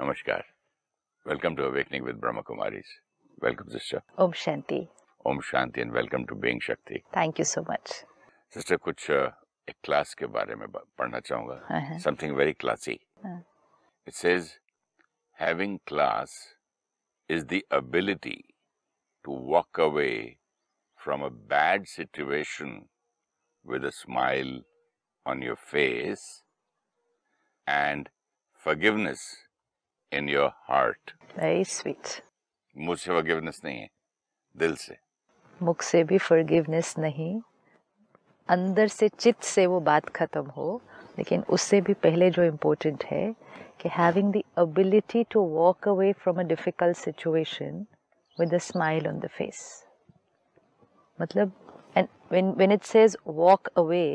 नमस्कार welcome to awakening with Brahma Kumaris welcome sister Om Shanti Om Shanti and welcome to being Shakti thank you so much sister कुछ uh, एक class के बारे में पढ़ना चाहूंगा something very classy it says having class is the ability to walk away from a bad situation with a smile on your face and forgiveness in your heart very sweet मुझसे forgiveness नहीं है दिल से मुख से भी forgiveness नहीं अंदर से चित से वो बात खत्म हो लेकिन उससे भी पहले जो इम्पोर्टेंट है कि having the ability to walk away from a difficult situation with a smile on the face मतलब and when when it says walk away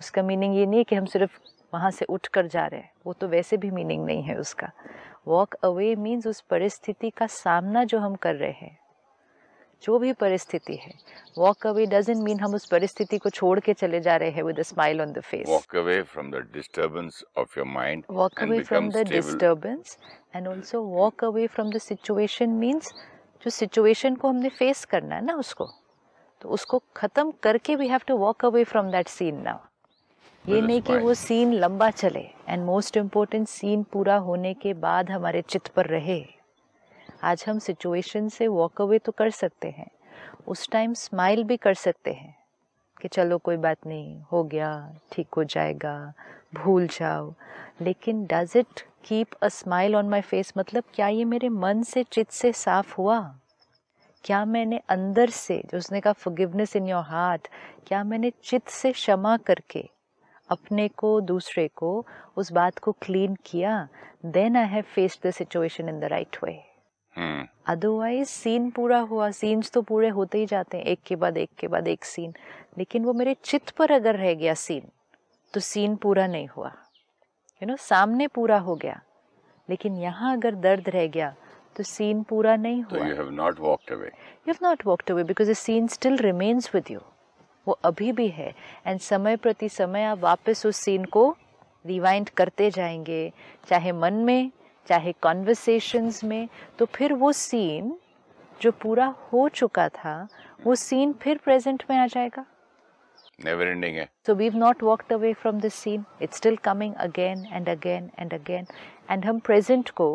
उसका मीनिंग ये नहीं कि हम सिर्फ वहाँ से उठ कर जा रहे हैं वो तो वैसे भी मीनिंग नहीं है उसका वॉक अवे मीन्स उस परिस्थिति का सामना जो हम कर रहे हैं जो भी परिस्थिति है वॉक अवे डजेंट मीन हम उस परिस्थिति को छोड़ के चले जा रहे हैं with smile on the face walk away from the disturbance of your mind walk away from the disturbance and also walk away from the situation means जो सिचुएशन को हमने फेस करना है ना उसको तो उसको खत्म करके we have to walk away from that scene now ये नहीं कि वो सीन लंबा चले एंड मोस्ट इम्पोर्टेंट सीन पूरा होने के बाद हमारे चित्त पर रहे आज हम सिचुएशन से वॉक अवे तो कर सकते हैं उस टाइम स्माइल भी कर सकते हैं कि चलो कोई बात नहीं हो गया ठीक हो जाएगा भूल जाओ लेकिन does it keep a smile on my face मतलब क्या ये मेरे मन से चित्त से साफ हुआ क्या मैंने अंदर से जो उसने कहा फिवनेस इन योर हार्ट क्या मैंने चित्त से क्षमा करके अपने को दूसरे को उस बात को क्लीन किया then I have faced the situation in the right way otherwise scene पूरा हुआ सीन्स तो पूरे होते ही जाते हैं एक के बाद एक के बाद एक सीन लेकिन वो मेरे चित्त पर अगर रह गया सीन तो सीन पूरा नहीं हुआ यू you नो know, सामने पूरा हो गया लेकिन यहाँ अगर दर्द रह गया तो सीन पूरा नहीं हुआ you have not walked away because the scene still remains with you वो अभी भी है एंड समय प्रति समय आप वापस उस सीन को रिवाइंड करते जाएंगे चाहे मन में चाहे कॉन्वर्सेशंस में तो फिर वो सीन जो पूरा हो चुका था वो सीन फिर प्रेजेंट में आ जाएगा नेवर एंडिंग है so we've not walked away from this scene it's still coming again and again and again and हम प्रेजेंट को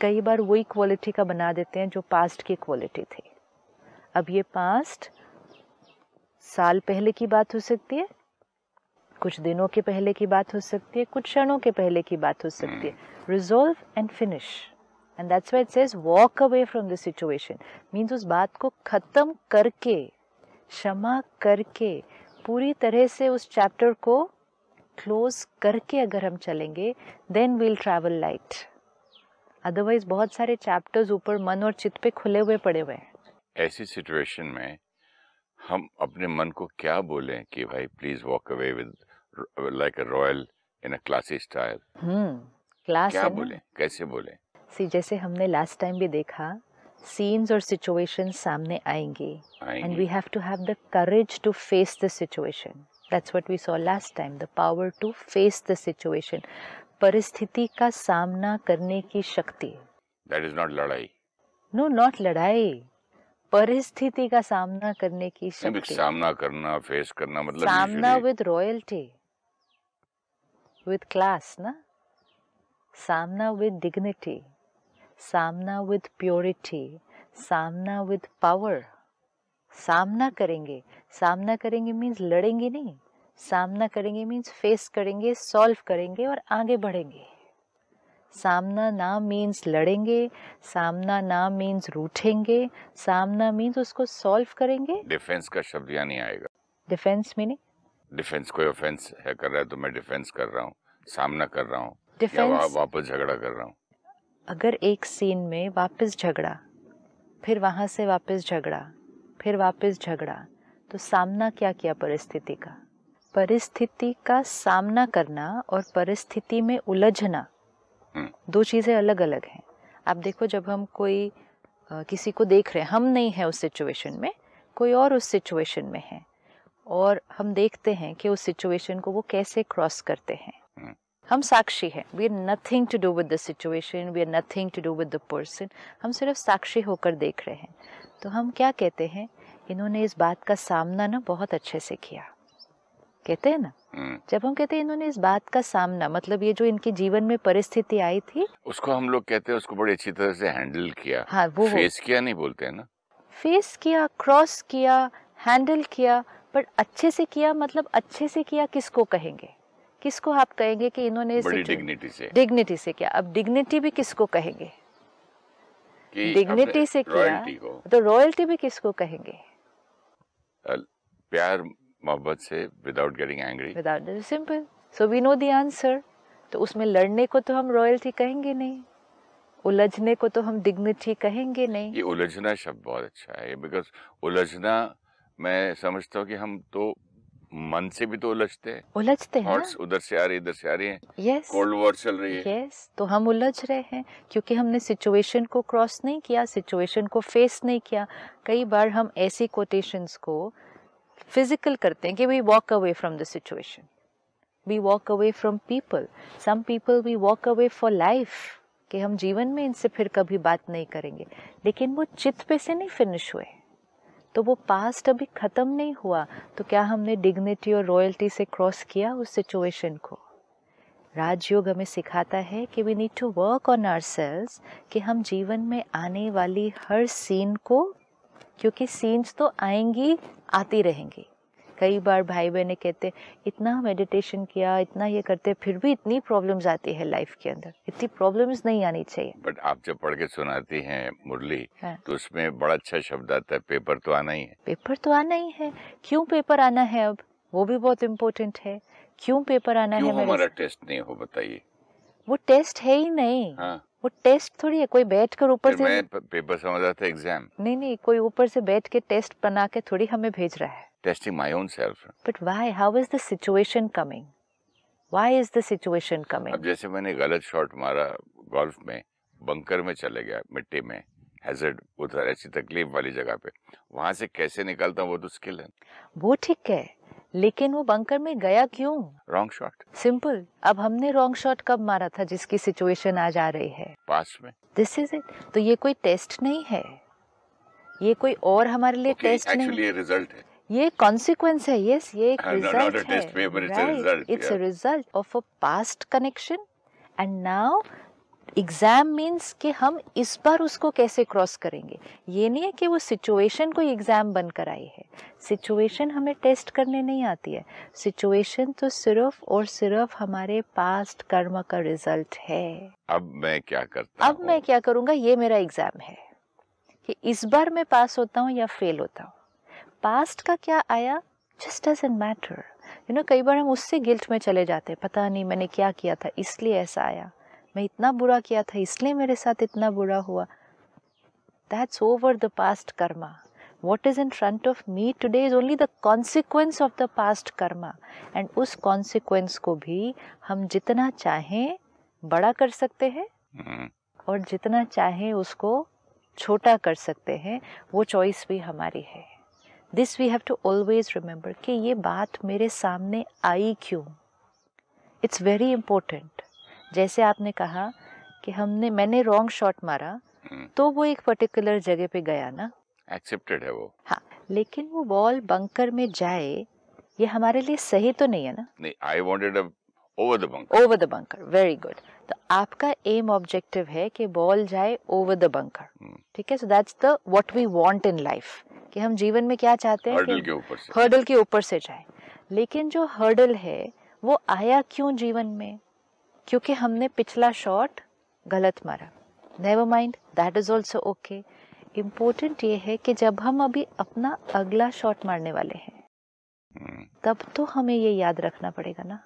कई बार वही क्वालिटी का बना देते हैं जो पास्ट की क्वालिटी थी अब ये पास्ट साल पहले की बात हो सकती है कुछ दिनों के पहले की बात हो सकती है कुछ क्षणों के पहले की बात हो सकती है resolve and finish and that's why it says walk away from this situation means उस बात को ख़त्म करके क्षमा करके पूरी तरह से उस चैप्टर को क्लोज करके अगर हम चलेंगे then we'll travel light otherwise बहुत सारे चैप्टर्स ऊपर मन और चित्त पे खुले हुए पड़े हुए हैं ऐसी सिचुएशन में हम अपने मन को क्या बोलें कि भाई please walk away with like a royal in a classy style class क्या बोलें कैसे बोलें सी जैसे हमने लास्ट टाइम भी देखा सीन्स और सिचुएशन सामने आएंगे and we have to have the courage to face the situation that's what we saw last time the power to face the situation परिस्थिति का सामना करने की शक्ति दैट इज नॉट लड़ाई नो नॉट लड़ाई परिस्थिति का सामना करने की शक्ति सामना करना फेस करना मतलब सामना विद रॉयल्टी विद क्लास ना सामना विद डिग्निटी सामना विद प्योरिटी सामना विद पावर सामना करेंगे सामना करेंगे मीन्स लड़ेंगे नहीं सामना करेंगे मीन्स फेस करेंगे सॉल्व करेंगे और आगे बढ़ेंगे सामना ना मीन्स लड़ेंगे सामना ना मीन्स रूठेंगे सामना मीन्स उसको सॉल्व करेंगे डिफेंस का शब्द यहाँ नहीं आएगा डिफेंस मीनिंग डिफेंस कोई ऑफेंस है कर रहा है तो मैं डिफेंस कर रहा हूँ सामना कर रहा हूँ वा, वापस झगड़ा कर रहा हूँ अगर एक सीन में वापस झगड़ा फिर वहाँ से वापस झगड़ा फिर वापस झगड़ा तो सामना क्या किया परिस्थिति का परिस्थिति का सामना करना और परिस्थिति में उलझना हम्म। दो चीज़ें अलग अलग हैं आप देखो जब हम कोई आ, किसी को देख रहे हैं हम नहीं हैं उस सिचुएशन में कोई और उस सिचुएशन में है और हम देखते हैं कि उस सिचुएशन को वो कैसे क्रॉस करते हैं हम्म। हम साक्षी हैं we are nothing to do with the situation we are nothing to do with the person हम सिर्फ साक्षी होकर देख रहे हैं तो हम क्या कहते हैं इन्होंने इस बात का सामना ना बहुत अच्छे से किया कहते हैं ना हम्म। जब हम कहते हैं इन्होंने इस बात का सामना मतलब ये जो इनके जीवन में परिस्थिति आई थी उसको हम लोग कहते हैं उसको बड़ी अच्छी तरह से हैंडल किया हाँ वो फेस किया नहीं बोलते हैं ना फेस किया क्रॉस किया हैंडल किया पर अच्छे से किया मतलब अच्छे से किया किसको कहेंगे किसको आप कहेंगे कि इन्होंने बड़ी डिग्निटी से डिग्निटी से किया अब डिग्निटी भी किसको कहेंगे डिग्निटी से किया तो रॉयल्टी भी किसको कहेंगे प्यार मोहब्बत से without getting angry without simple so we know the answer तो उसमें लड़ने को तो हम रॉयल्टी कहेंगे नहीं उलझने को तो हम डिग्निटी कहेंगे नहीं ये उलझना शब्द बहुत अच्छा है बिकॉज उलझना मैं समझता हूँ कि हम तो मन से भी तो उलझते हैं उलझते हैं उधर से आ रही इधर से आ रही है यस कोल्ड वॉर चल रही है यस yes. तो हम उलझ रहे हैं क्योंकि हमने सिचुएशन को क्रॉस नहीं किया सिचुएशन को फेस नहीं किया कई बार हम ऐसी कोटेशंस को फिजिकल करते हैं कि we walk away from the situation we walk away from people some people we walk away for life कि हम जीवन में इनसे फिर कभी बात नहीं करेंगे लेकिन वो चित पे से नहीं फिनिश हुए तो वो पास्ट अभी ख़त्म नहीं हुआ तो क्या हमने डिग्निटी और रॉयल्टी से क्रॉस किया उस सिचुएशन को राजयोग हमें सिखाता है कि we need to work on ourselves कि हम जीवन में आने वाली हर सीन को क्योंकि सीन्स तो आएंगी आती रहेंगी कई बार भाई बहने कहते इतना मेडिटेशन किया इतना ये करते फिर भी इतनी प्रॉब्लम्स आती है लाइफ के अंदर इतनी प्रॉब्लम्स नहीं आनी चाहिए बट आप जब पढ़ के सुनाती हैं मुरली है? हाँ। तो उसमें बड़ा अच्छा शब्द आता है पेपर तो आना ही है पेपर तो आना ही है क्यों पेपर आना है अब वो भी बहुत इम्पोर्टेंट है क्यों पेपर आना क्यों है हमारा टेस्ट नहीं हो बताइए वो टेस्ट है ही नहीं हाँ। वो टेस्ट थोड़ी है कोई बैठ कर ऊपर से मैं पेपर समझ रहा था एग्जाम नहीं नहीं कोई ऊपर से बैठ के टेस्ट बना के थोड़ी हमें भेज रहा है testing my own self but why how is the situation coming why is the situation coming अब जैसे मैंने गलत शॉट मारा गोल्फ में बंकर में चले गया मिट्टी में हैजर्ड उधर ऐसी तकलीफ वाली जगह पे वहां से कैसे निकलता वो तो स्किल है वो ठीक है लेकिन वो बंकर में गया क्यों रॉन्ग शॉट सिंपल अब हमने रॉन्ग शॉट कब मारा था जिसकी सिचुएशन आज आ रही है पास में दिस इज इट तो ये कोई टेस्ट नहीं है ये कोई और हमारे लिए okay, टेस्ट नहीं है रिजल्ट है ये कॉन्सिक्वेंस है यस ये एक रिजल्ट uh, है it's a result of a past connection and now exam means कि हम इस बार उसको कैसे क्रॉस करेंगे ये नहीं है कि वो सिचुएशन कोई एग्ज़ाम बनकर आई है सिचुएशन हमें टेस्ट करने नहीं आती है सिचुएशन तो सिर्फ और सिर्फ हमारे पास्ट कर्म का रिजल्ट है अब मैं क्या करता अब मैं क्या करूँगा ये मेरा एग्ज़ाम है कि इस बार मैं पास होता हूँ या फेल होता हूँ पास्ट का क्या आया just doesn't matter you know कई बार हम उससे गिल्ट में चले जाते हैं पता नहीं मैंने क्या किया था इसलिए ऐसा आया मैं इतना बुरा किया था इसलिए मेरे साथ इतना बुरा हुआ that's over the past karma what is in front of me today is only the consequence of the past karma and उस कॉन्सिक्वेंस को भी हम जितना चाहें बड़ा कर सकते हैं हम्म। और जितना चाहें उसको छोटा कर सकते हैं वो चॉइस भी हमारी है this we have to always remember कि ये बात मेरे सामने आई क्यों इट्स वेरी इम्पोर्टेंट जैसे आपने कहा कि हमने मैंने रॉन्ग शॉट मारा हम्म। तो वो एक पर्टिकुलर जगह पे गया ना एक्सेप्टेड है वो हाँ लेकिन वो बॉल बंकर में जाए ये हमारे लिए सही तो नहीं है ना नहीं I wanted over the bunker over the bunker very good तो आपका एम ऑब्जेक्टिव है कि बॉल जाए ओवर द बंकर ठीक है so that's the what we want in life कि हम जीवन में क्या चाहते हैं हर्डल के ऊपर से हर्डल के ऊपर से जाए लेकिन जो हर्डल है वो आया क्यों जीवन में क्योंकि हमने पिछला शॉट गलत मारा never mind that is also okay important ये है कि जब हम अभी अपना अगला शॉट मारने वाले हैं hmm. तब तो हमें ये याद रखना पड़ेगा ना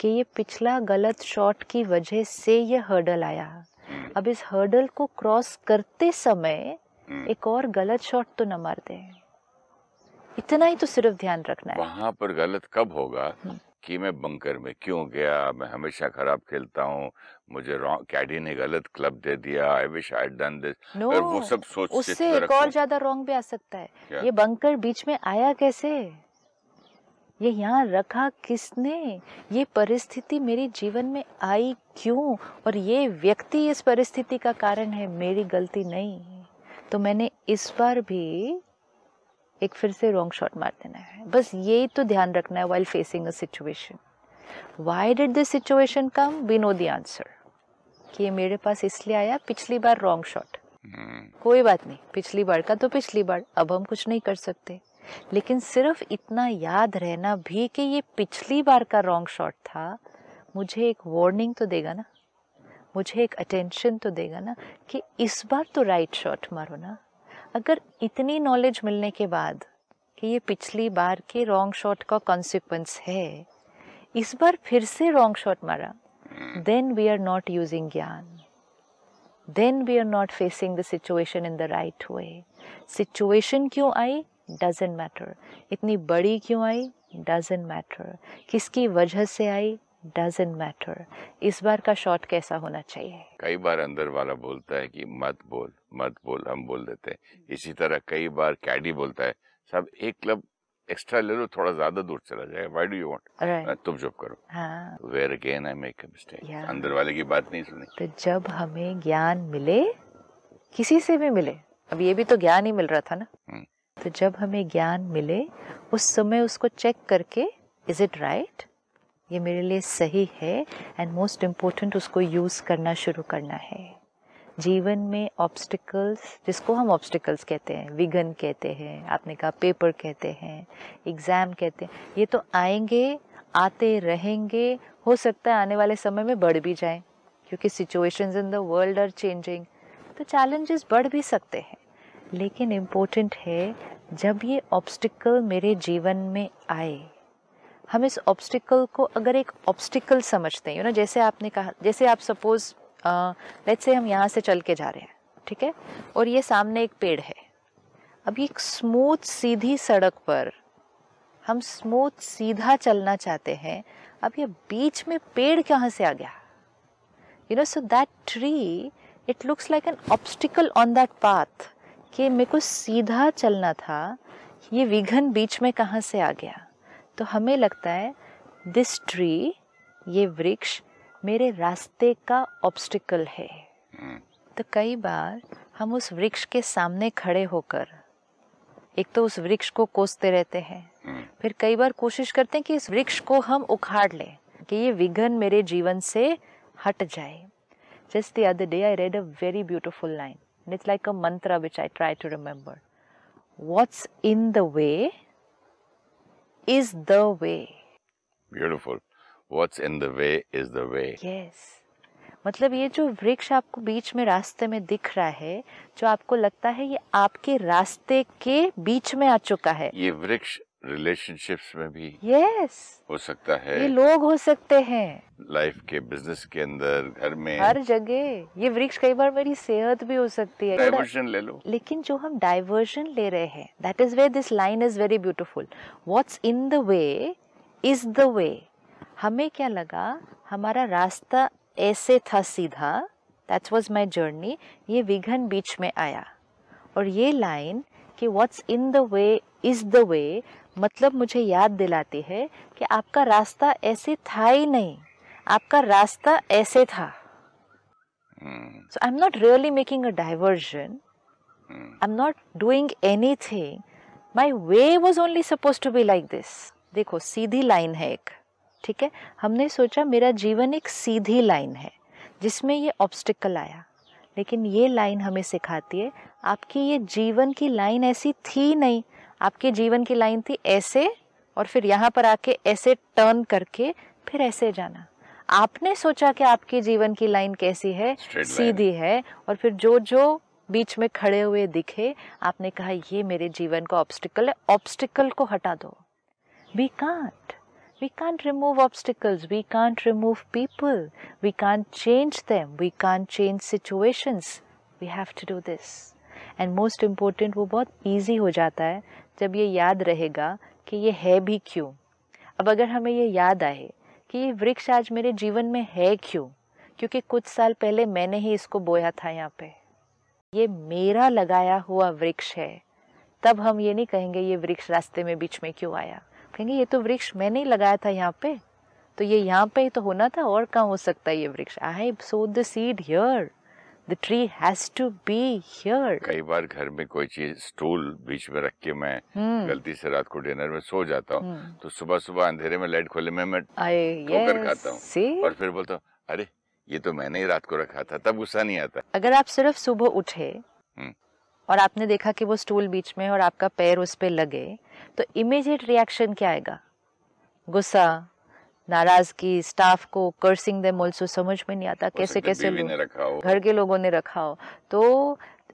कि ये पिछला गलत शॉट की वजह से ये हर्डल आया hmm. अब इस हर्डल को क्रॉस करते समय hmm. एक और गलत शॉट तो न मार दे इतना ही तो सिर्फ ध्यान रखना है वहां पर गलत कब होगा कि मैं बंकर में क्यों गया मैं हमेशा खराब खेलता हूँ मुझे कैडी ने गलत क्लब दे दिया I wish I done this no, और वो सब सोच उससे एक और ज्यादा रॉन्ग भी आ सकता है क्या? ये बंकर बीच में आया कैसे ये यहाँ रखा किसने ये परिस्थिति मेरे जीवन में आई क्यों और ये व्यक्ति इस परिस्थिति का कारण है मेरी गलती नहीं तो मैंने इस बार भी एक फिर से रॉन्ग शॉट मार देना है बस ये तो ध्यान रखना है while facing a situation why did this situation come we know the answer कि ये मेरे पास इसलिए आया पिछली बार रॉन्ग हम्म। शॉट कोई बात नहीं पिछली बार का तो पिछली बार अब हम कुछ नहीं कर सकते लेकिन सिर्फ इतना याद रहना भी कि ये पिछली बार का रॉन्ग शॉट था मुझे एक वार्निंग तो देगा ना मुझे एक अटेंशन तो देगा ना कि इस बार तो राइट शॉट मारो ना अगर इतनी नॉलेज मिलने के बाद कि ये पिछली बार के रॉन्ग शॉट का कॉन्सिक्वेंस है इस बार फिर से रॉन्ग शॉट मारा then we are not using ज्ञान then we are not facing the situation in the right way situation क्यों आई डजेंट मैटर इतनी बड़ी क्यों आई डजेंट मैटर किसकी वजह से आई डजेंट मैटर इस बार का शॉट कैसा होना चाहिए कई बार अंदर वाला बोलता है कि मत बोल मत बोल हम बोल देते हैं हम्म। इसी तरह कई बार कैडी बोलता है सब एक क्लब एक्स्ट्रा ले लो थोड़ा ज्यादा दूर चला जाएगा वाई डू यू वांट तुम चुप करो हाँ। तो where again I make mistake अंदर वाले की बात नहीं सुनी तो जब हमें ज्ञान मिले किसी से भी मिले अब ये भी तो ज्ञान ही मिल रहा था ना हुँ. हम्म। तो जब हमें ज्ञान मिले उस समय उसको चेक करके इज इट राइट ये मेरे लिए सही है एंड मोस्ट इम्पोर्टेंट उसको यूज करना शुरू करना है जीवन में ऑब्स्टिकल्स जिसको हम ऑब्स्टिकल्स कहते हैं विघन कहते हैं आपने कहा पेपर कहते हैं एग्ज़ाम कहते हैं ये तो आएंगे आते रहेंगे हो सकता है आने वाले समय में बढ़ भी जाएं क्योंकि situations in the world are changing तो चैलेंजेस बढ़ भी सकते हैं लेकिन इम्पोर्टेंट है जब ये ऑब्स्टिकल मेरे जीवन में आए हम इस ऑब्स्टिकल को अगर एक ऑब्स्टिकल समझते हैं यू ना जैसे आपने कहा जैसे आप सपोज़ लेट्स से हम यहाँ से चल के जा रहे हैं ठीक है और ये सामने एक पेड़ है अब एक स्मूथ सीधी सड़क पर हम स्मूथ सीधा चलना चाहते हैं अब ये बीच में पेड़ कहाँ से आ गया you know so that tree it looks like an obstacle on that path कि मेरे को सीधा चलना था ये विघन बीच में कहाँ से आ गया तो हमें लगता है दिस ट्री ये वृक्ष मेरे रास्ते का ऑब्स्टिकल है हम्म। तो कई बार हम उस वृक्ष के सामने खड़े होकर एक तो उस वृक्ष को कोसते रहते हैं हम्म। फिर कई बार कोशिश करते हैं कि इस वृक्ष को हम उखाड़ लें कि ये विघन मेरे जीवन से हट जाए just the other day I read a very beautiful line it's like a mantra which I try to remember what's in the way is the way beautiful what's in the way is the way yes मतलब ये जो वृक्ष आपको बीच में रास्ते में दिख रहा है जो आपको लगता है ये आपके रास्ते के बीच में आ चुका है ये वृक्ष रिलेशनशिप्स में भी यस yes. हो सकता है ये लोग हो सकते हैं लाइफ के बिजनेस के अंदर घर में हर जगह ये वृक्ष कई बार मेरी सेहत भी हो सकती है डाइवर्जन ले लो लेकिन जो हम डाइवर्जन ले रहे हैं that is way this line is very beautiful what's in the way is the way हमें क्या लगा हमारा रास्ता ऐसे था सीधा दैट वॉज माई जर्नी ये विघन बीच में आया और ये लाइन कि what's in the way is the way मतलब मुझे याद दिलाती है कि आपका रास्ता ऐसे था ही नहीं आपका रास्ता ऐसे था so I am not really making a diversion I am not doing anything my way was only suppose to be like this देखो सीधी लाइन है एक ठीक है हमने सोचा मेरा जीवन एक सीधी लाइन है जिसमें ये ऑब्स्टिकल आया लेकिन ये लाइन हमें सिखाती है आपकी ये जीवन की लाइन ऐसी थी नहीं आपके जीवन की लाइन थी ऐसे और फिर यहाँ पर आके ऐसे टर्न करके फिर ऐसे जाना आपने सोचा कि आपके जीवन की लाइन कैसी है सीधी है और फिर जो जो बीच में खड़े हुए दिखे आपने कहा ये मेरे जीवन का ऑब्स्टिकल है ऑब्स्टिकल को हटा दो we can't We can't remove obstacles, we can't remove people, we can't change them, we can't change situations. We have to do this. And most important वो बहुत ईजी हो जाता है जब ये याद रहेगा कि ये है भी क्यों अब अगर हमें ये याद आए कि ये वृक्ष आज मेरे जीवन में है क्यों क्योंकि कुछ साल पहले मैंने ही इसको बोया था यहाँ पे ये मेरा लगाया हुआ वृक्ष है तब हम ये नहीं कहेंगे ये वृक्ष रास्ते में बीच में क्यों आया कहेंगे ये तो वृक्ष मैंने ही लगाया था यहाँ पे तो ये यहाँ पे ही तो होना था और कहाँ हो सकता है ये वृक्ष I sow the seed here the tree has to be here कई बार घर में कोई चीज स्टूल बीच में रख के मैं हम्म। गलती से रात को डिनर में सो जाता हूँ हम्म। तो सुबह सुबह अंधेरे में लाइट खोले में मैं ठोकर खाता हूँ और फिर बोलता हूँ अरे ये तो मैंने ही रात को रखा था तब गुस्सा नहीं आता अगर आप सिर्फ सुबह उठे हम्म। और आपने देखा कि वो स्टूल बीच में और आपका पैर उस पर लगे तो इमीजिएट रिएक्शन क्या आएगा गुस्सा नाराजगी स्टाफ को कर्सिंग दे ऑल्सो समझ में नहीं आता कैसे कैसे लोग घर के लोगों ने रखा हो तो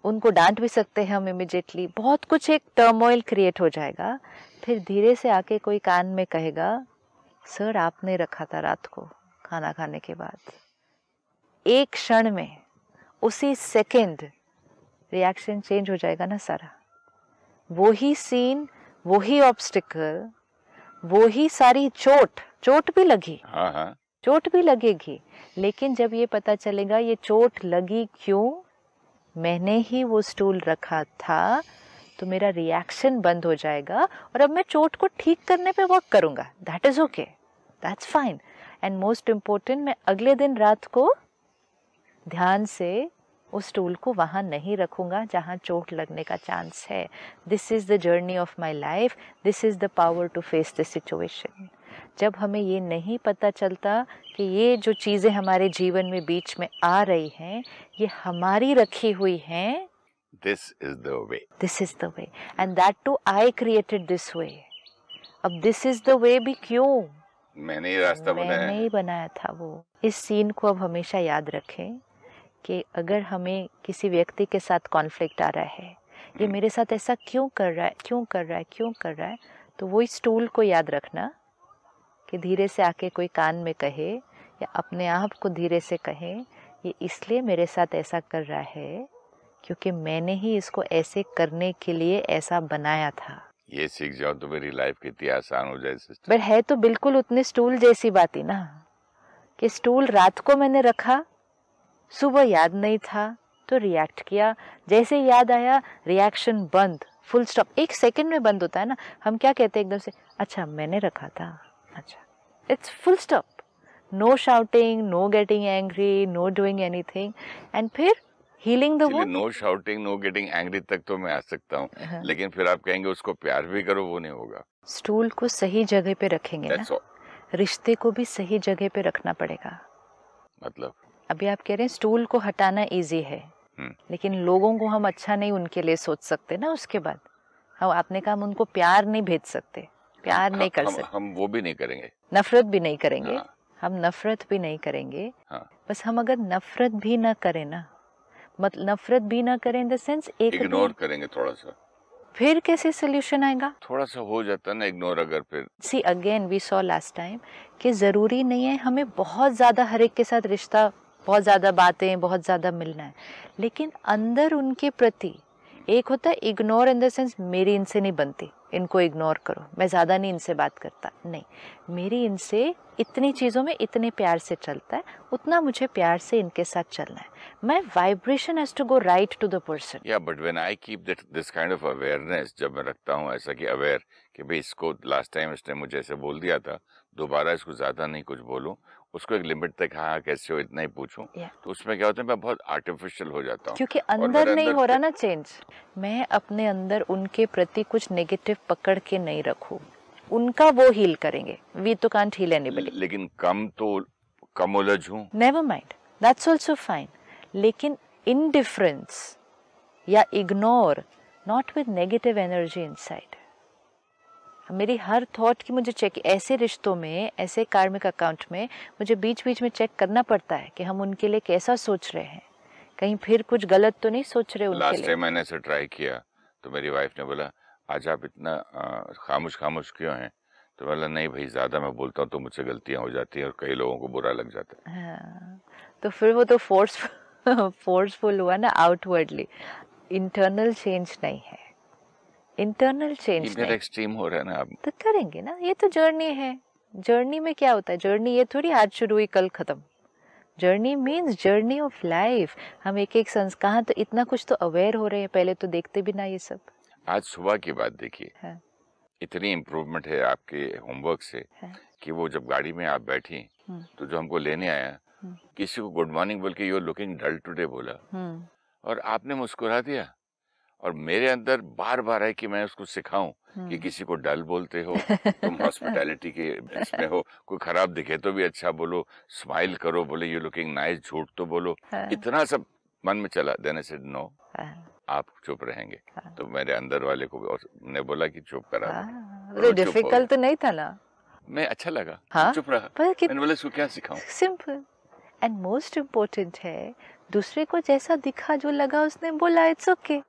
उनको डांट भी सकते हैं हम इमिजिएटली बहुत कुछ एक टर्मोइल क्रिएट हो जाएगा फिर धीरे से आके कोई कान में कहेगा सर आपने रखा था रात को खाना खाने के बाद एक क्षण में उसी सेकंड रिएक्शन चेंज हो जाएगा ना सारा वो ही सीन वो ही ऑब्स्टिकल वो ही सारी चोट चोट भी लगी हाँ, हाँ। चोट भी लगेगी लेकिन जब ये पता चलेगा ये चोट लगी क्यों मैंने ही वो स्टूल रखा था तो मेरा रिएक्शन बंद हो जाएगा और अब मैं चोट को ठीक करने पे वर्क करूंगा that is okay that's fine and most important मैं अगले दिन रात को ध्यान से उस टूल को वहाँ नहीं रखूँगा जहाँ चोट लगने का चांस है this is the journey of my life this is the power to face this situation जब हमें ये नहीं पता चलता कि ये जो चीज़ें हमारे जीवन में बीच में आ रही हैं ये हमारी रखी हुई हैं this is the way this is the way and that too I created this way अब दिस इज द वे भी क्यों मैंने रास्ता बनाया मैंने ही बनाया था वो इस सीन को अब हमेशा याद रखें कि अगर हमें किसी व्यक्ति के साथ कॉन्फ्लिक्ट आ रहा है ये हम्म। मेरे साथ ऐसा क्यों कर रहा है क्यों कर रहा है क्यों कर रहा है तो वो इस टूल को याद रखना कि धीरे से आके कोई कान में कहे या अपने आप को धीरे से कहे ये इसलिए मेरे साथ ऐसा कर रहा है क्योंकि मैंने ही इसको ऐसे करने के लिए ऐसा बनाया था ये सीख जाओ तो मेरी लाइफ कितनी आसान हो जाए पर है तो बिल्कुल उतने स्टूल जैसी बात ही ना कि स्टूल रात को मैंने रखा सुबह याद नहीं था तो रिएक्ट किया जैसे याद आया रिएक्शन बंद फुल स्टॉप एक सेकंड में बंद होता है ना हम क्या कहते हैं एकदम से अच्छा मैंने रखा था अच्छा it's full stop no shouting no getting angry no doing anything and फिर हीलिंग द वो no shouting no getting angry तक तो मैं आ सकता हूँ uh हाँ। -huh. लेकिन फिर आप कहेंगे उसको प्यार भी करो वो नहीं होगा स्टूल को सही जगह पे रखेंगे ना रिश्ते को भी सही जगह पे रखना पड़ेगा मतलब अभी आप कह रहे हैं स्टूल को हटाना इजी है हम्म। लेकिन लोगों को हम अच्छा नहीं उनके लिए सोच सकते ना उसके बाद हम आपने कहा हम उनको प्यार नहीं भेज सकते प्यार नहीं कर सकते हम वो भी नहीं करेंगे नफरत भी नहीं करेंगे हाँ। हम नफरत भी नहीं करेंगे हाँ। बस हम अगर नफरत भी ना करें ना मतलब नफरत भी ना करें इन द सेंस एक इग्नोर करेंगे थोड़ा सा फिर कैसे सोल्यूशन आएगा थोड़ा सा हो जाता ना इग्नोर अगर फिर see again we saw last time कि जरूरी नहीं है हमें बहुत ज्यादा हर एक के साथ रिश्ता बहुत ज़्यादा बातें बहुत ज़्यादा मिलना है लेकिन अंदर उनके प्रति एक होता है इग्नोर इन देंस मेरी इनसे नहीं बनती इनको इग्नोर करो मैं ज़्यादा नहीं इनसे बात करता नहीं मेरी इनसे इतनी चीज़ों में इतने प्यार से चलता है उतना मुझे प्यार से इनके साथ चलना है मैं vibration has to go right to the person या but when I keep that this kind of awareness जब मैं रखता हूँ ऐसा कि अवेयर कि भाई इसको लास्ट टाइम इसने मुझे ऐसे बोल दिया था दोबारा इसको ज़्यादा नहीं कुछ बोलूँ उसको एक लिमिट तक हाँ कैसे हो इतना ही पूछूं yeah. तो उसमें क्या होता है मैं बहुत आर्टिफिशियल हो जाता हूँ क्योंकि अंदर नहीं अंदर हो रहा ना चेंज मैं अपने अंदर उनके प्रति कुछ नेगेटिव पकड़ के नहीं रखू उनका वो हील करेंगे वी तो कांट हील एनीबडी लेकिन कम तो कम उलझ हूँ never mind that's also fine लेकिन इनडिफरेंस या ignore not with negative energy inside मेरी हर थॉट की मुझे चेक ऐसे रिश्तों में ऐसे कार्मिक अकाउंट में मुझे बीच बीच में चेक करना पड़ता है कि हम उनके लिए कैसा सोच रहे हैं कहीं फिर कुछ गलत तो नहीं सोच रहे उनके लिए मैंने से ट्राई किया तो मेरी वाइफ ने बोला आज आप इतना खामोश खामोश क्यों हैं तो बोला नहीं भाई ज्यादा मैं बोलता हूँ तो मुझसे गलतियाँ हो जाती हैं और कई लोगों को बुरा लग जाता है हाँ, तो फिर वो तो फोर्स फोर्सफुल हुआ ना आउटवर्डली इंटरनल चेंज नहीं है इंटरनल चेंज एक्सट्रीम हो रहा है ना आप तो करेंगे ना ये तो जर्नी है जर्नी में क्या होता है जर्नी ये थोड़ी आज शुरू हुई कल खत्म journey means journey of life हम एक एक संस्कार तो इतना कुछ तो अवेयर हो रहे हैं पहले तो देखते भी ना ये सब आज सुबह की बात देखिए हाँ। इतनी इम्प्रूवमेंट है आपके होमवर्क से हाँ। कि वो जब गाड़ी में आप बैठी हम्म। तो जो हमको लेने आया हम्म। किसी को गुड मॉर्निंग बोल के यूर लुकिंग डल टूडे बोला हम्म। और आपने मुस्कुरा दिया और मेरे अंदर बार बार है कि मैं उसको सिखाऊं कि हम्म। किसी को डल बोलते हो तुम हॉस्पिटैलिटी के में हो कोई खराब दिखे तो भी अच्छा बोलो स्माइल करो बोले यू लुकिंग नाइस झूठ तो बोलो हाँ। इतना सब मन में चला देने से नो आप चुप रहेंगे हाँ। तो मेरे अंदर वाले को ने बोला कि चुप करा दो डिफिकल्ट हाँ। तो नहीं था ना मैं अच्छा लगा हाँ? चुप रहा मैंने बोला इसको क्या सिखाऊं सिंपल एंड मोस्ट इम्पोर्टेंट है दूसरे को जैसा दिखा जो लगा उसने बोला इट्स ओके okay.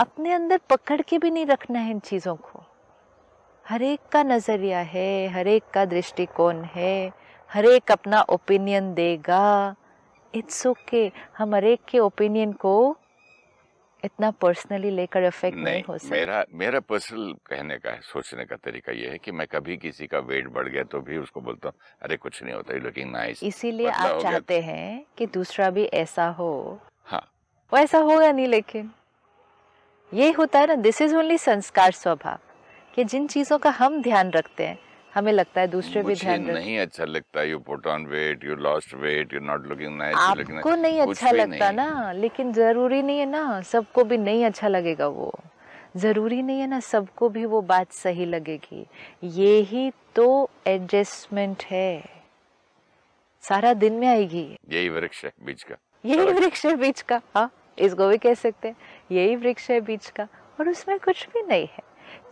अपने अंदर पकड़ के भी नहीं रखना है इन चीज़ों को हर एक का नज़रिया है हर एक का दृष्टिकोण है हर एक अपना ओपिनियन देगा इट्स ओके okay. हम हर एक के ओपिनियन को इतना पर्सनली लेकर अफेक्ट नहीं, नहीं हो सकता मेरा मेरा पर्सनल कहने का सोचने का तरीका यह है कि मैं कभी किसी का वेट बढ़ गया तो भी उसको बोलता हूँ अरे कुछ नहीं होता लुकिंग नाइस इसीलिए आप चाहते हैं कि दूसरा भी ऐसा हो हाँ वो ऐसा होगा नहीं लेकिन ये होता है ना दिस इज ओनली संस्कार स्वभाव कि जिन चीजों का हम ध्यान रखते हैं हमें लगता है दूसरे भी ध्यान नहीं अच्छा लगता you put on weight you lost weight you not looking nice आपको नहीं अच्छा लगता नहीं। ना लेकिन जरूरी नहीं है ना सबको भी नहीं अच्छा लगेगा वो ज़रूरी नहीं है ना सबको भी वो बात सही लगेगी ये ही तो एडजस्टमेंट है सारा दिन में आएगी यही वृक्ष है बीच का यही वृक्ष है बीच का हाँ इसको भी कह सकते हैं यही वृक्ष है बीच का और उसमें कुछ भी नहीं है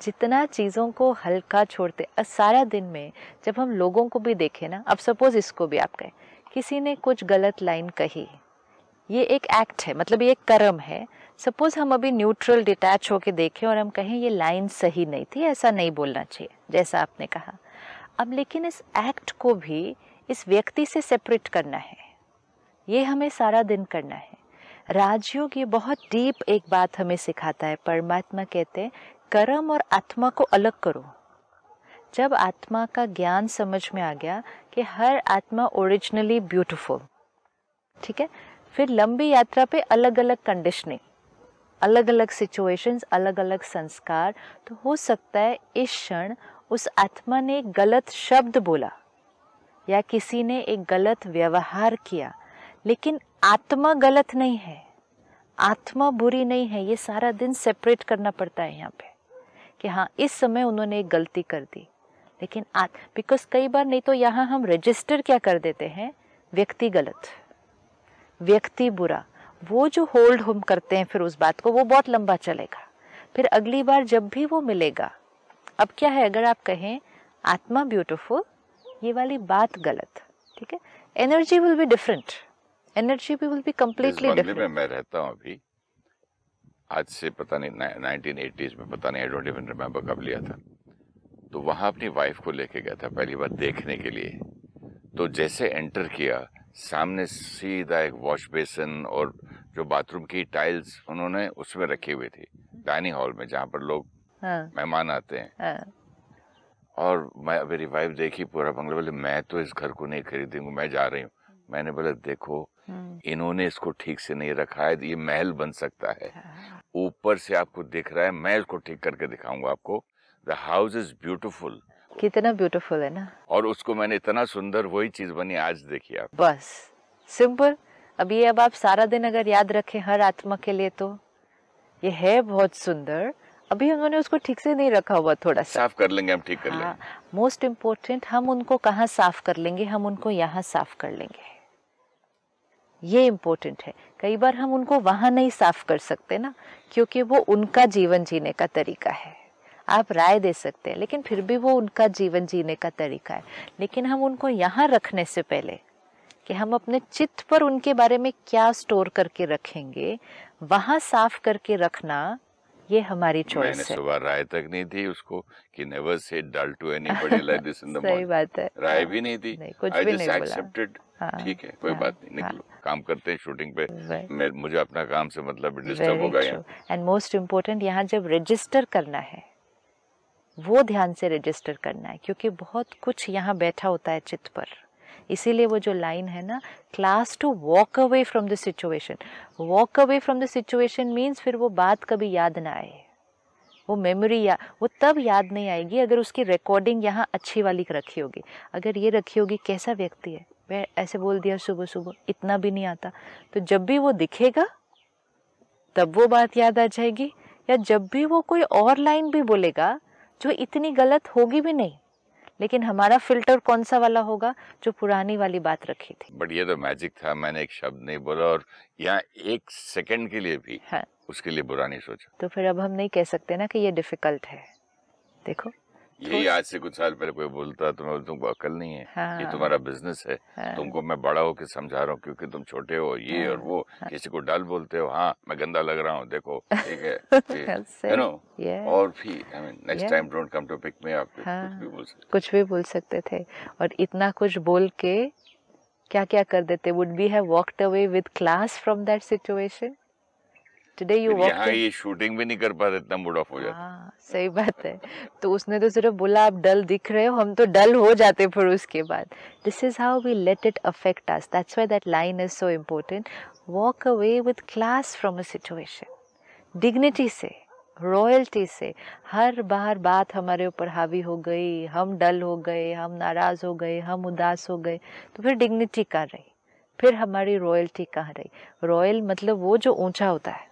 जितना चीज़ों को हल्का छोड़ते सारा दिन में जब हम लोगों को भी देखें ना अब सपोज इसको भी आप कहें किसी ने कुछ गलत लाइन कही ये एक एक्ट है मतलब ये एक कर्म है सपोज हम अभी न्यूट्रल डिटैच होके देखें और हम कहें ये लाइन सही नहीं थी ऐसा नहीं बोलना चाहिए जैसा आपने कहा अब लेकिन इस एक्ट को भी इस व्यक्ति से सेपरेट करना है ये हमें सारा दिन करना है राजयोग ये बहुत डीप एक बात हमें सिखाता है परमात्मा कहते हैं कर्म और आत्मा को अलग करो जब आत्मा का ज्ञान समझ में आ गया कि हर आत्मा ओरिजिनली ब्यूटीफुल ठीक है फिर लंबी यात्रा पे अलग अलग कंडीशनिंग अलग अलग सिचुएशंस अलग अलग संस्कार तो हो सकता है इस क्षण उस आत्मा ने गलत शब्द बोला या किसी ने एक गलत व्यवहार किया लेकिन आत्मा गलत नहीं है आत्मा बुरी नहीं है ये सारा दिन सेपरेट करना पड़ता है यहाँ पे कि हाँ इस समय उन्होंने एक गलती कर दी लेकिन बिकॉज कई बार नहीं तो यहाँ हम रजिस्टर क्या कर देते हैं व्यक्ति गलत व्यक्ति बुरा वो जो होल्ड हम करते हैं फिर उस बात को वो बहुत लंबा चलेगा फिर अगली बार जब भी वो मिलेगा अब क्या है अगर आप कहें आत्मा ब्यूटिफुल ये वाली बात गलत ठीक है energy will be different energy भी विल बी कंप्लीटली डिफरेंट मैं रहता हूं अभी आज से पता नहीं 1980s में पता नहीं आई डोंट इवन रिमेंबर कब लिया था तो वहां अपनी वाइफ को लेके गया था पहली बार देखने के लिए तो जैसे एंटर किया सामने सीधा एक वॉश बेसिन और जो बाथरूम की टाइल्स उन्होंने उसमें रखी हुई थी डाइनिंग हॉल में जहाँ पर लोग हाँ। मेहमान आते हैं हाँ। और मैं मेरी वाइफ देखी पूरा बंगला बोले मैं तो इस घर को नहीं खरीदूंगी मैं जा रही हूँ मैंने बोला देखो हम्म। इन्होंने इसको ठीक से नहीं रखा है ये महल बन सकता है हाँ। ऊपर से आपको दिख रहा है मैं इसको ठीक करके दिखाऊंगा आपको द हाउस इज ब्यूटिफुल कितना ब्यूटीफुल है ना और उसको मैंने इतना सुंदर वही चीज बनी आज देखिए आप बस सिंपल अब ये अब आप सारा दिन अगर याद रखें हर आत्मा के लिए तो ये है बहुत सुंदर अभी उन्होंने उसको ठीक से नहीं रखा हुआ थोड़ा सा साफ कर लेंगे हम ठीक कर लेंगे मोस्ट हाँ, इम्पोर्टेंट हम उनको कहाँ साफ कर लेंगे हम उनको यहाँ साफ कर लेंगे ये इम्पोर्टेंट है कई बार हम उनको वहाँ नहीं साफ कर सकते ना क्योंकि वो उनका जीवन जीने का तरीका है आप राय दे सकते हैं लेकिन फिर भी वो उनका जीवन जीने का तरीका है लेकिन हम उनको यहाँ रखने से पहले कि हम अपने चित्त पर उनके बारे में क्या स्टोर करके रखेंगे वहाँ साफ करके रखना ये हमारी चॉइस है सुबह राय तक नहीं थी उसको कि never say dull to anybody like this in the morning सही बात है राय हाँ। भी नहीं थी नहीं, कुछ I भी नहीं बोला एक्सेप्टेड हाँ। ठीक है कोई हाँ। बात नहीं निकलो काम करते हैं शूटिंग पे मैं मुझे अपना काम से मतलब डिस्टर्ब होगा यहां एंड मोस्ट इंपोर्टेंट यहां जब रजिस्टर करना है वो ध्यान से रजिस्टर करना है क्योंकि बहुत कुछ यहाँ बैठा होता है चित्त पर इसीलिए वो जो लाइन है ना class to walk away from the situation walk away from the situation means फिर वो बात कभी याद ना आए वो मेमोरी या वो तब याद नहीं आएगी अगर उसकी रिकॉर्डिंग यहाँ अच्छी वाली रखी होगी अगर ये रखी होगी कैसा व्यक्ति है वह ऐसे बोल दिया सुबह सुबह इतना भी नहीं आता तो जब भी वो दिखेगा तब वो बात याद आ जाएगी या जब भी वो कोई और लाइन भी बोलेगा जो इतनी गलत होगी भी नहीं लेकिन हमारा फिल्टर कौन सा वाला होगा जो पुरानी वाली बात रखी थी बट ये तो मैजिक था मैंने एक शब्द नहीं बोला और यहाँ एक सेकंड के लिए भी हाँ। उसके लिए बुरा नहीं सोचा तो फिर अब हम नहीं कह सकते ना कि ये डिफिकल्ट है देखो यही आज से कुछ साल पहले कोई बोलता तो मैं तुमको अकल नहीं है हाँ, ये तुम्हारा बिजनेस है हाँ, तुमको मैं बड़ा होकर समझा रहा हूँ क्योंकि तुम छोटे हो ये हाँ, और वो हाँ, किसी को डल बोलते हो हाँ मैं गंदा लग रहा हूँ देखो ठीक है नो हाँ, और भी next time don't come to pick में आप कुछ भी बोल सकते थे और इतना कुछ बोल के क्या क्या कर देते would be have walked away with class from that situation today you walk ये शूटिंग भी नहीं कर पाते इतना मूड ऑफ हो जाता हाँ सही बात है तो उसने तो सिर्फ बोला आप डल दिख रहे हो हम तो डल हो जाते फिर उसके बाद this is how we let it affect us that's why that line is so important walk away with class from a situation dignity से रॉयल्टी से हर बार बात हमारे ऊपर हावी हो गई हम डल हो गए हम नाराज़ हो गए हम उदास हो गए तो फिर डिग्निटी कहाँ रही फिर हमारी रॉयल्टी कहाँ रही रॉयल मतलब वो जो ऊंचा होता है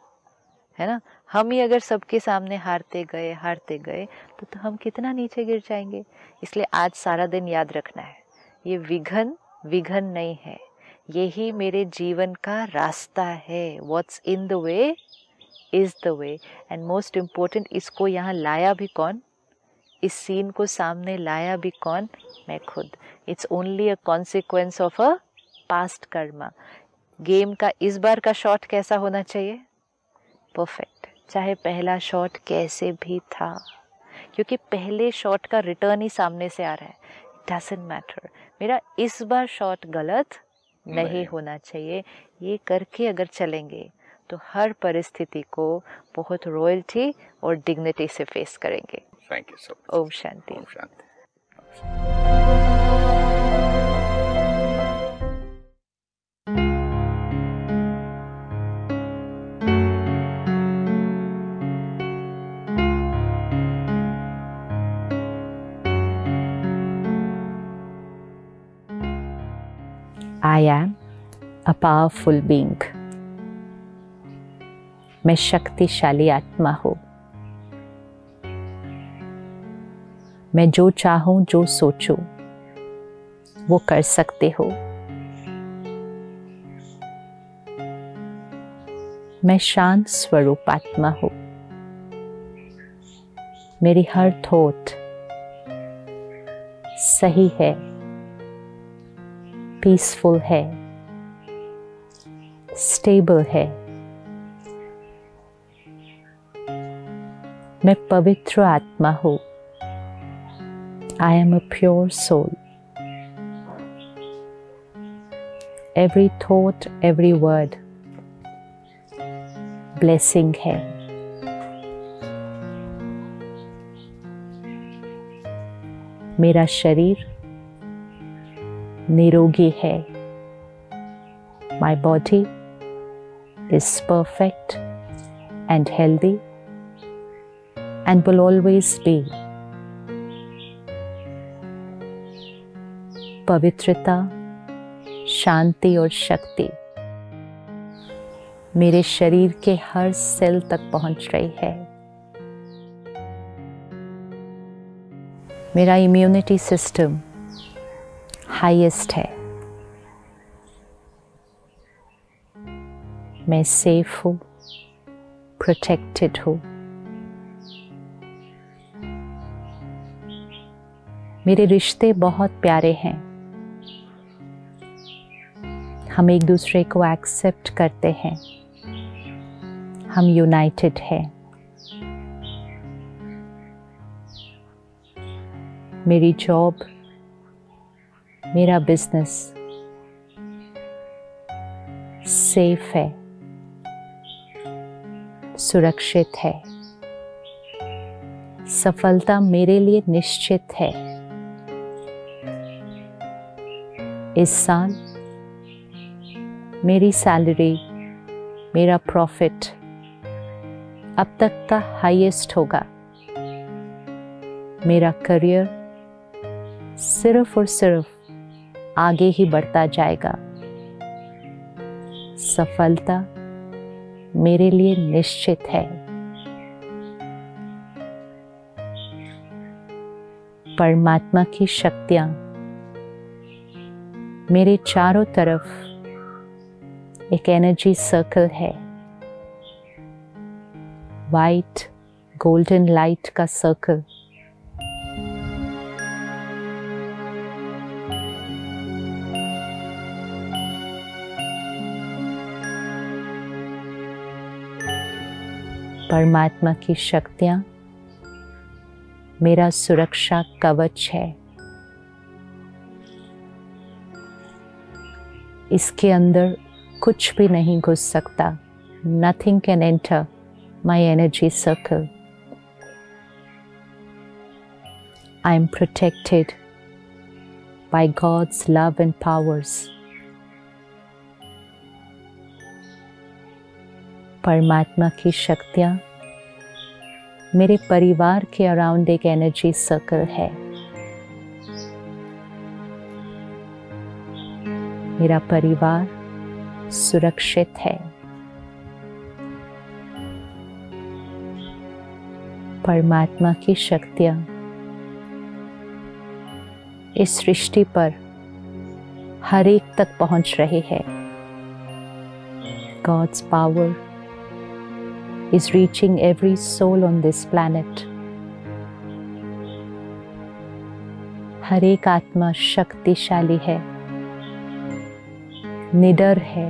है ना हम ही अगर सबके सामने हारते गए हारते गए तो, तो हम कितना नीचे गिर जाएंगे इसलिए आज सारा दिन याद रखना है ये विघन विघन नहीं है यही मेरे जीवन का रास्ता है what's in the way is the way and most important इसको यहाँ लाया भी कौन इस सीन को सामने लाया भी कौन मैं खुद it's only a consequence of a past karma game का इस बार का शॉट कैसा होना चाहिए परफेक्ट चाहे पहला शॉट कैसे भी था क्योंकि पहले शॉट का रिटर्न ही सामने से आ रहा है इट डजेंट मैटर मेरा इस बार शॉट गलत नहीं, नहीं होना चाहिए ये करके अगर चलेंगे तो हर परिस्थिति को बहुत रॉयल्टी और डिग्निटी से फेस करेंगे thank you so much Om Shanti Om Shanti I am a powerful being मैं शक्तिशाली आत्मा हूँ मैं जो चाहूँ जो सोचूं वो कर सकते हो मैं शांत स्वरूप आत्मा हूँ मेरी हर थोट सही है पीसफुल है स्टेबल है मैं पवित्र आत्मा हूँ I am a pure soul every thought every word blessing है मेरा शरीर निरोगी है my body is perfect and healthy and will always be पवित्रता शांति और शक्ति मेरे शरीर के हर सेल तक पहुंच रही है मेरा इम्यूनिटी सिस्टम हाईएस्ट है मैं सेफ हूँ प्रोटेक्टेड हूँ मेरे रिश्ते बहुत प्यारे हैं हम एक दूसरे को एक्सेप्ट करते हैं हम यूनाइटेड हैं मेरी जॉब मेरा बिजनेस सेफ है सुरक्षित है सफलता मेरे लिए निश्चित है इस साल मेरी सैलरी मेरा प्रॉफिट अब तक का हाईएस्ट होगा मेरा करियर सिर्फ और सिर्फ आगे ही बढ़ता जाएगा सफलता मेरे लिए निश्चित है परमात्मा की शक्तियां मेरे चारों तरफ एक एनर्जी सर्कल है वाइट गोल्डन लाइट का सर्कल परमात्मा की शक्तियाँ मेरा सुरक्षा कवच है इसके अंदर कुछ भी नहीं घुस सकता nothing can enter my energy circle I am protected by God's love and powers परमात्मा की शक्तियाँ मेरे परिवार के अराउंड एक एनर्जी सर्कल है मेरा परिवार सुरक्षित है परमात्मा की शक्तियाँ इस सृष्टि पर हर एक तक पहुंच रहे हैं God's power is reaching every soul on this planet. हर एक आत्मा शक्तिशाली है निडर है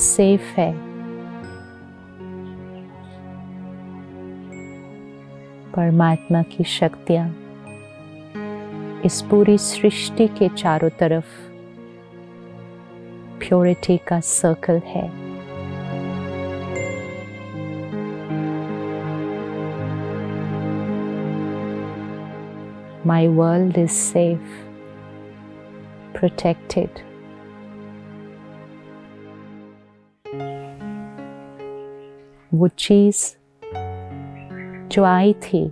सेफ है परमात्मा की शक्तियाँ इस पूरी सृष्टि के चारों तरफ प्योरिटी का सर्कल है My world is safe, protected. वो चीज़ जो आई थी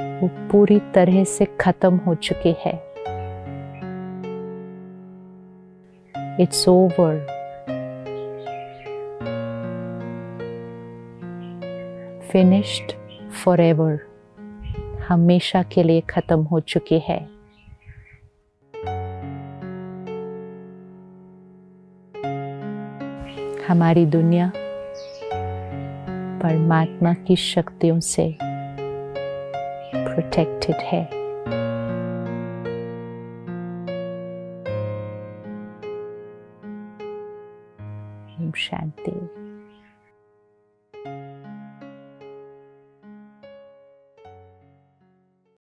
वो पूरी तरह से खत्म हो चुकी है it's over finished forever हमेशा के लिए ख़त्म हो चुकी है हमारी दुनिया परमात्मा की शक्तियों से प्रोटेक्टेड है